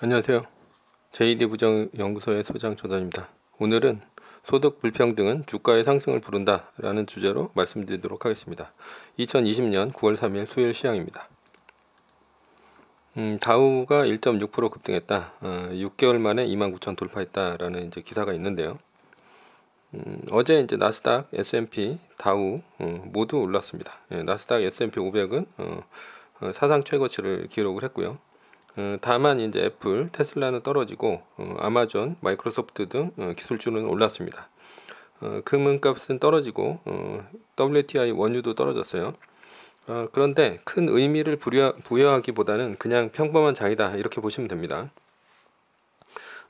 안녕하세요. JD 부정연구소의 소장 조단입니다. 오늘은 소득 불평등은 주가의 상승을 부른다 라는 주제로 말씀드리도록 하겠습니다. 2020년 9월 3일 수요일 시향입니다 음, 다우가 1.6% 급등했다. 어, 6개월 만에 29,000 돌파했다라는 이제 기사가 있는데요. 음, 어제 이제 나스닥, S&P, 다우 어, 모두 올랐습니다. 예, 나스닥 S&P 500은 어, 어, 사상 최고치를 기록을 했고요. 어, 다만 이제 애플, 테슬라는 떨어지고 어, 아마존, 마이크로소프트 등 어, 기술주는 올랐습니다. 금은값은 그 떨어지고 WTI 원유도 떨어졌어요. 그런데 큰 의미를 부여, 하기보다는 그냥 평범한 장이다 이렇게 보시면 됩니다.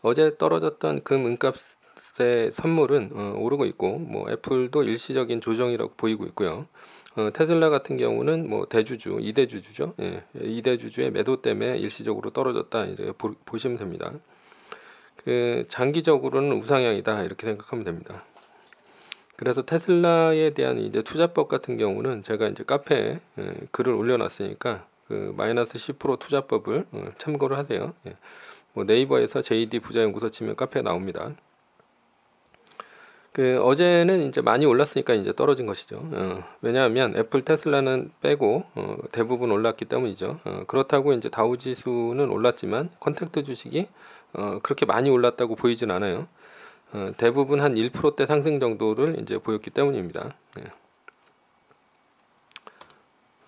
어제 떨어졌던 금은값 그세 선물은 어, 오르고 있고 뭐 애플도 일시적인 조정이라고 보이고 있고요. 어, 테슬라 같은 경우는 뭐 대주주, 이대주주죠. 예, 이대주주의 매도 때문에 일시적으로 떨어졌다 이렇게 보, 보시면 됩니다. 그 장기적으로는 우상향이다 이렇게 생각하면 됩니다. 그래서 테슬라에 대한 이제 투자법 같은 경우는 제가 이제 카페에 예, 글을 올려놨으니까 그 마이너스 10% 투자법을 어, 참고를 하세요. 예. 뭐 네이버에서 JD 부자연구소 치면 카페 나옵니다. 그 어제는 이제 많이 올랐으니까 이제 떨어진 것이죠. 어, 왜냐하면 애플, 테슬라는 빼고 어, 대부분 올랐기 때문이죠. 어, 그렇다고 이제 다우지수는 올랐지만 컨택트 주식이 어, 그렇게 많이 올랐다고 보이진 않아요. 어, 대부분 한 1%대 상승 정도를 이제 보였기 때문입니다. 예.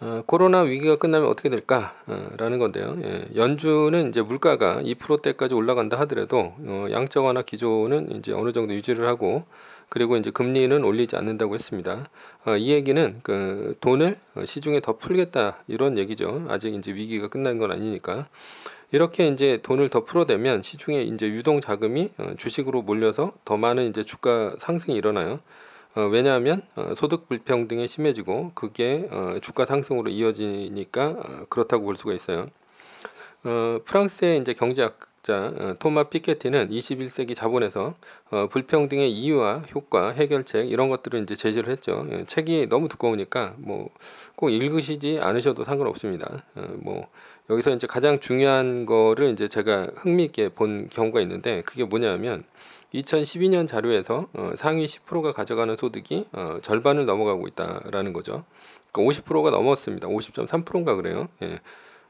어, 코로나 위기가 끝나면 어떻게 될까라는 어, 건데요. 예, 연준은 이제 물가가 2%대까지 올라간다 하더라도 어, 양적 완화 기조는 이제 어느 정도 유지를 하고 그리고 이제 금리는 올리지 않는다고 했습니다. 어, 이 얘기는 그 돈을 시중에 더 풀겠다 이런 얘기죠. 아직 이제 위기가 끝난 건 아니니까. 이렇게 이제 돈을 더 풀어대면 시중에 이제 유동 자금이 어, 주식으로 몰려서 더 많은 이제 주가 상승이 일어나요. 어, 왜냐하면 어, 소득 불평등이 심해지고 그게 어, 주가 상승으로 이어지니까 어, 그렇다고 볼 수가 있어요. 어, 프랑스의 이제 경제학자 어, 토마 피케티는 21세기 자본에서 어, 불평등의 이유와 효과, 해결책 이런 것들을 이제 제시를 했죠. 예, 책이 너무 두꺼우니까 뭐 꼭 읽으시지 않으셔도 상관없습니다. 어, 뭐 여기서 이제 가장 중요한 거를 이제 제가 흥미있게 본 경우가 있는데 그게 뭐냐면 2012년 자료에서 어, 상위 10%가 가져가는 소득이 어, 절반을 넘어가고 있다라는 거죠. 그러니까 50%가 넘었습니다. 50.3%인가 그래요. 예.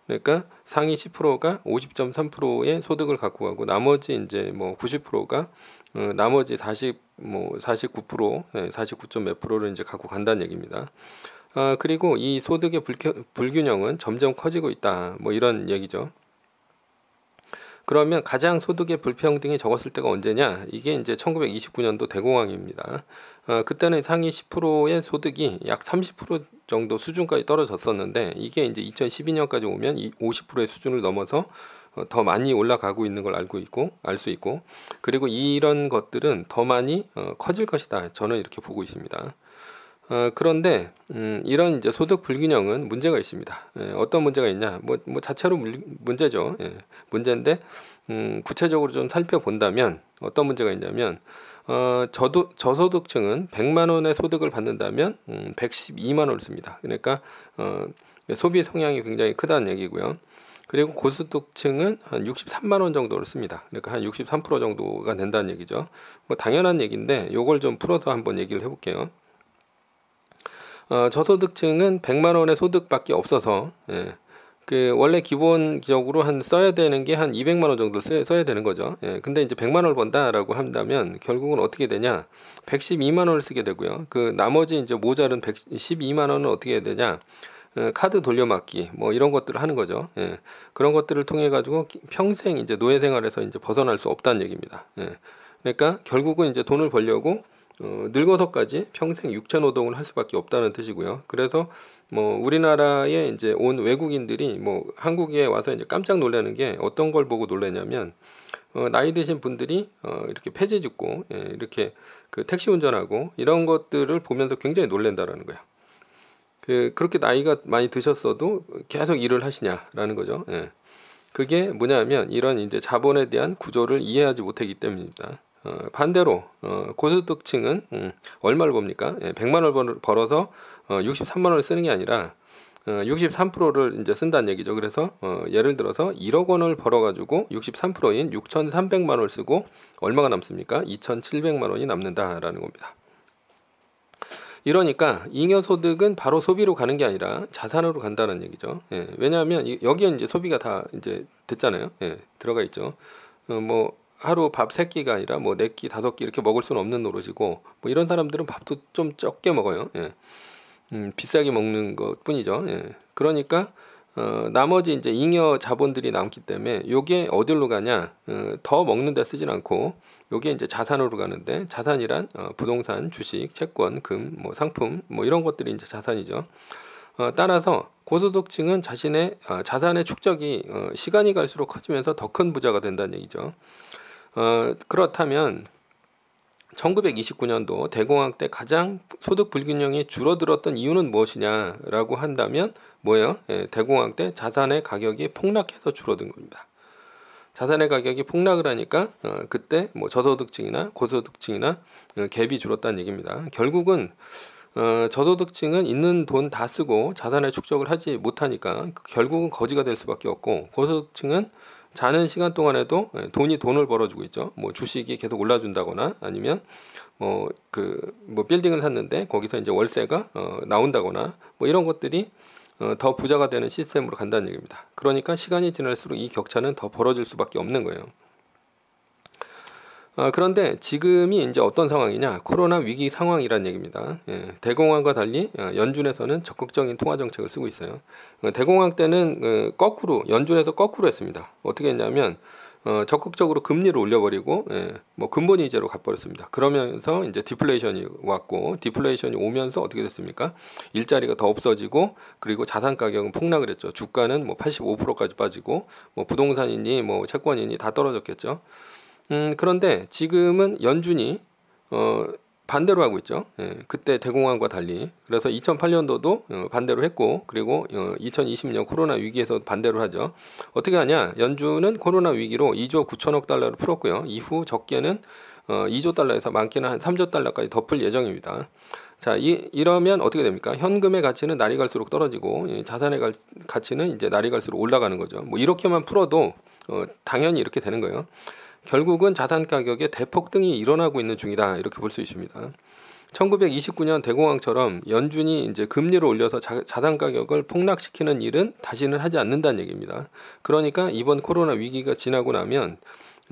그러니까 상위 10%가 50.3%의 소득을 갖고 가고 나머지 이제 뭐 90%가 어, 나머지 40뭐 49% 예, 49.몇 프로를 이제 갖고 간다는 얘기입니다. 아, 그리고 이 소득의 불켜, 불균형은 점점 커지고 있다. 뭐 이런 얘기죠. 그러면 가장 소득의 불평등이 적었을 때가 언제냐? 이게 이제 1929년도 대공황입니다. 어, 그때는 상위 10%의 소득이 약 30% 정도 수준까지 떨어졌었는데 이게 이제 2012년까지 오면 이 50%의 수준을 넘어서 어, 더 많이 올라가고 있는 걸 알고 있고 알 수 있고 그리고 이런 것들은 더 많이 어, 커질 것이다. 저는 이렇게 보고 있습니다. 어, 그런데 음, 이런 이제 소득 불균형은 문제가 있습니다. 예, 어떤 문제가 있냐? 뭐, 뭐 자체로 물, 문제죠. 예, 문제인데 음, 구체적으로 좀 살펴본다면 어떤 문제가 있냐면 어, 저도, 저소득층은 100만 원의 소득을 받는다면 음, 112만 원을 씁니다. 그러니까 어, 소비 성향이 굉장히 크다는 얘기고요. 그리고 고소득층은 한 63만 원 정도를 씁니다. 그러니까 한 63% 정도가 된다는 얘기죠. 뭐 당연한 얘기인데 요걸 좀 풀어서 한번 얘기를 해볼게요. 어, 저소득층은 100만 원의 소득밖에 없어서 예. 그 원래 기본적으로 한 써야 되는 게 한 200만 원 정도 써, 써야 되는 거죠. 예. 근데 이제 100만 원을 번다라고 한다면 결국은 어떻게 되냐? 112만 원을 쓰게 되고요. 그 나머지 이제 모자른 112만 원은 어떻게 해야 되냐? 어, 카드 돌려막기 뭐 이런 것들을 하는 거죠. 예. 그런 것들을 통해 가지고 평생 이제 노예 생활에서 이제 벗어날 수 없다는 얘기입니다. 예. 그러니까 결국은 이제 돈을 벌려고 어, 늙어서까지 평생 육체 노동을 할 수밖에 없다는 뜻이고요. 그래서 뭐 우리나라에 이제 온 외국인들이 뭐 한국에 와서 이제 깜짝 놀라는 게 어떤 걸 보고 놀래냐면 어, 나이 드신 분들이 어, 이렇게 폐지 짓고 예, 이렇게 그 택시 운전하고 이런 것들을 보면서 굉장히 놀랜다라는 거예요. 그 그렇게 나이가 많이 드셨어도 계속 일을 하시냐라는 거죠. 예. 그게 뭐냐면 이런 이제 자본에 대한 구조를 이해하지 못하기 때문입니다. 어, 반대로 어, 고소득층은 음, 얼마를 봅니까? 예, 100만 원을 벌어서 어, 63만 원을 쓰는 게 아니라 어, 63%를 이제 쓴다는 얘기죠. 그래서 어, 예를 들어서 1억 원을 벌어가지고 63%인 6,300만 원을 쓰고 얼마가 남습니까? 2,700만 원이 남는다라는 겁니다. 이러니까 잉여 소득은 바로 소비로 가는 게 아니라 자산으로 간다는 얘기죠. 예, 왜냐하면 여기에 이제 소비가 다 이제 됐잖아요. 예, 들어가 있죠. 어, 뭐 하루 밥 세 끼가 아니라 뭐네 끼, 다섯 끼 이렇게 먹을 수는 없는 노릇이고 뭐 이런 사람들은 밥도 좀 적게 먹어요. 예. 음, 비싸게 먹는 것 뿐이죠. 예. 그러니까 어, 나머지 이제 잉여 자본들이 남기 때문에 요게 어디로 가냐? 어, 더 먹는 데 쓰진 않고 요게 이제 자산으로 가는데 자산이란 어, 부동산, 주식, 채권, 금, 뭐 상품 뭐 이런 것들이 이제 자산이죠. 어, 따라서 고소득층은 자신의 어, 자산의 축적이 어, 시간이 갈수록 커지면서 더 큰 부자가 된다는 얘기죠. 어, 그렇다면 1929년도 대공황 때 가장 소득 불균형이 줄어들었던 이유는 무엇이냐라고 한다면 뭐예요? 예, 대공황 때 자산의 가격이 폭락해서 줄어든 겁니다. 자산의 가격이 폭락을 하니까 어, 그때 뭐 저소득층이나 고소득층이나 어, 갭이 줄었다는 얘기입니다. 결국은 어, 저소득층은 있는 돈 다 쓰고 자산의 축적을 하지 못하니까 결국은 거지가 될 수밖에 없고 고소득층은 자는 시간 동안에도 예, 돈이 돈을 벌어주고 있죠. 뭐 주식이 계속 올라준다거나 아니면 뭐그뭐 그, 뭐 빌딩을 샀는데 거기서 이제 월세가 어 나온다거나 뭐 이런 것들이 어더 부자가 되는 시스템으로 간다는 얘기입니다. 그러니까 시간이 지날수록 이 격차는 더 벌어질 수밖에 없는 거예요. 아, 그런데 지금이 이제 어떤 상황이냐? 코로나 위기 상황이란 얘기입니다. 예, 대공황과 달리 어, 연준에서는 적극적인 통화 정책을 쓰고 있어요. 어, 대공황 때는 그 거꾸로 연준에서 거꾸로 했습니다. 어떻게 했냐면 어, 적극적으로 금리를 올려버리고 예, 뭐 근본 이자로 가버렸습니다 그러면서 이제 디플레이션이 왔고 디플레이션이 오면서 어떻게 됐습니까? 일자리가 더 없어지고 그리고 자산 가격은 폭락을 했죠. 주가는 뭐 85%까지 빠지고 뭐 부동산이니 뭐 채권이니 다 떨어졌겠죠. 음, 그런데 지금은 연준이 어, 반대로 하고 있죠. 예, 그때 대공황과 달리. 그래서 2008년도도 어, 반대로 했고, 그리고 2020년 어, 코로나 위기에서 반대로 하죠. 어떻게 하냐? 연준은 코로나 위기로 2조 9천억 달러를 풀었고요. 이후 적게는 어, 2조 달러에서 많게는 한 3조 달러까지 덮을 예정입니다. 자, 이, 이러면 어떻게 됩니까? 현금의 가치는 날이 갈수록 떨어지고, 자산의 가, 가치는 이제 날이 갈수록 올라가는 거죠. 뭐 이렇게만 풀어도 어, 당연히 이렇게 되는 거예요. 결국은 자산 가격의 대폭등이 일어나고 있는 중이다 이렇게 볼 수 있습니다. 1929년 대공황처럼 연준이 이제 금리를 올려서 자, 자산 가격을 폭락시키는 일은 다시는 하지 않는다는 얘기입니다. 그러니까 이번 코로나 위기가 지나고 나면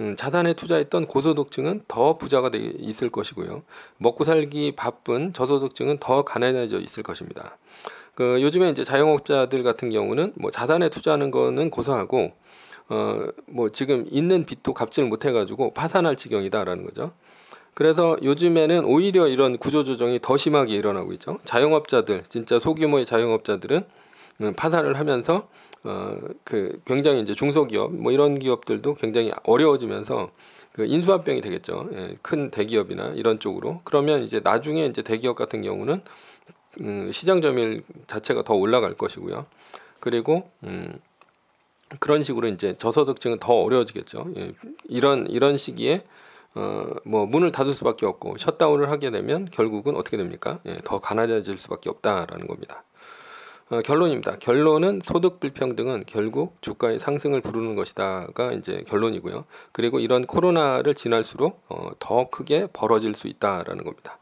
음, 자산에 투자했던 고소득층은 더 부자가 되 있을 것이고요. 먹고 살기 바쁜 저소득층은 더 가난해져 있을 것입니다. 그 요즘에 이제 자영업자들 같은 경우는 뭐 자산에 투자하는 거는 고소하고 어뭐 지금 있는 빚도 갚지를 못해가지고 파산할 지경이다라는 거죠. 그래서 요즘에는 오히려 이런 구조조정이 더 심하게 일어나고 있죠. 자영업자들 진짜 소규모의 자영업자들은 음, 파산을 하면서 어 그 굉장히 이제 중소기업 뭐 이런 기업들도 굉장히 어려워지면서 그 인수합병이 되겠죠. 예, 큰 대기업이나 이런 쪽으로 그러면 이제 나중에 이제 대기업 같은 경우는 음, 시장 점유율 자체가 더 올라갈 것이고요. 그리고 음, 그런 식으로 이제 저소득층은 더 어려워지겠죠. 예, 이런 이런 시기에 어, 뭐 문을 닫을 수밖에 없고 셧다운을 하게 되면 결국은 어떻게 됩니까? 예, 더 가난해질 수밖에 없다라는 겁니다. 어, 결론입니다. 결론은 소득 불평등은 결국 주가의 상승을 부르는 것이다가 이제 결론이고요. 그리고 이런 코로나를 지날수록 어, 더 크게 벌어질 수 있다라는 겁니다.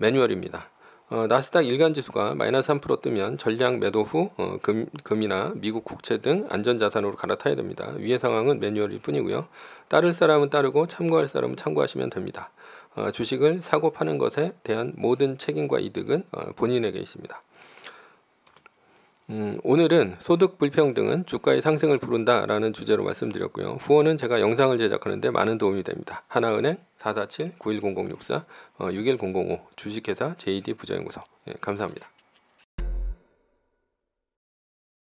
매뉴얼입니다. 어, 나스닥 일간 지수가 마이너스 3% 뜨면 전량 매도 후 어, 금, 금이나 미국 국채 등 안전자산으로 갈아타야 됩니다. 위의 상황은 매뉴얼일 뿐이고요. 따를 사람은 따르고 참고할 사람은 참고하시면 됩니다. 어, 주식을 사고 파는 것에 대한 모든 책임과 이득은 어, 본인에게 있습니다. 음, 오늘은 소득 불평등은 주가의 상승을 부른다 라는 주제로 말씀드렸고요. 후원은 제가 영상을 제작하는데 많은 도움이 됩니다. 하나은행 447-910064-61005 어, 주식회사 JD 부자연구소 예, 감사합니다.